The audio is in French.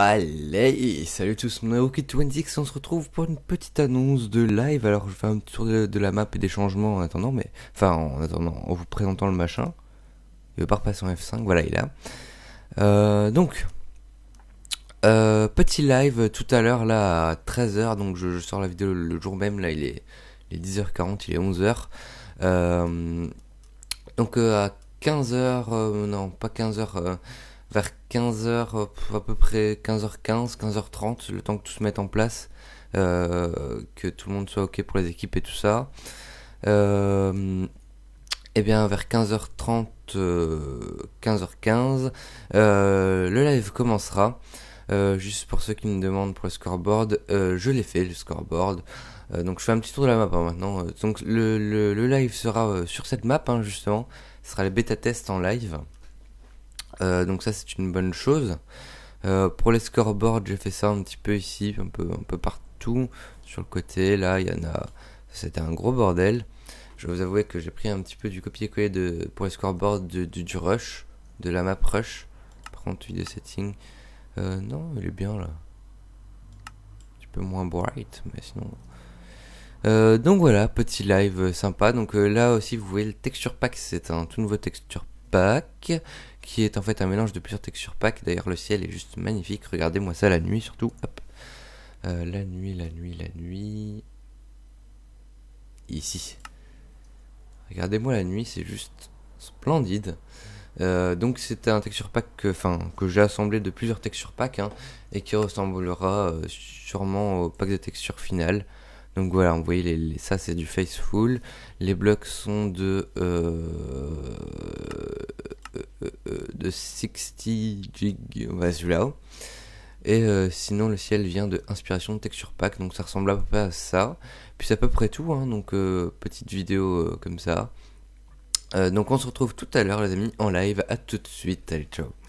Allez, salut tous, mon ok 20 on se retrouve pour une petite annonce de live. Alors, je faire un tour de, la map et des changements en attendant, mais enfin, en attendant, en vous présentant le machin. Il veut pas repasser en F5, voilà, il est là. Euh, donc, euh, petit live tout à l'heure, là, à 13h. Donc, je, sors la vidéo le jour même, là, il est, 10h40, il est 11h. Euh, donc, à 15h, non, pas 15h vers 15h, euh, à peu près 15h15, 15h30, le temps que tout se mette en place, euh, que tout le monde soit OK pour les équipes et tout ça. Euh, eh et bien, vers 15h30, 15h15, le live commencera. juste pour ceux qui me demandent pour le scoreboard, je l'ai fait, le scoreboard. donc je fais un petit tour de la map hein, maintenant. Donc le, live sera sur cette map hein, justement. Ce sera le bêta test en live. Euh, donc ça c'est une bonne chose. Euh, pour les scoreboards, j'ai fait ça un petit peu ici, un peu, un peu partout. Sur le côté, là, il y en a. C'était un gros bordel. Je vous avouer que j'ai pris un petit peu du copier-coller de, pour les scoreboards de, du rush, de la map rush. Par contre, vidéo setting. Euh, non, il est bien là. Un petit peu moins bright, mais sinon. Euh, donc voilà, petit live sympa. Donc là aussi, vous voyez le texture pack, c'est un tout nouveau texture pack pack qui est en fait un mélange de plusieurs textures pack, D'ailleurs, le ciel est juste magnifique. Regardez-moi ça la nuit, surtout. Euh, la nuit, la nuit, la nuit. Ici. Regardez-moi la nuit, c'est juste splendide. Euh, donc c'est un texture pack que, que j'ai assemblé de plusieurs textures packs hein, et qui ressemblera euh, sûrement au pack de textures finales. Donc voilà, vous voyez, les, ça c'est du Faceful. Les blocs sont de, euh, euh, euh, de 60 gig, Et sinon, le ciel vient de Inspiration Texture Pack, donc ça ressemble à peu près à ça. Puis c'est à peu près tout, hein, donc petite vidéo comme ça. donc on se retrouve tout à l'heure, les amis, en live. À tout de suite, allez, ciao.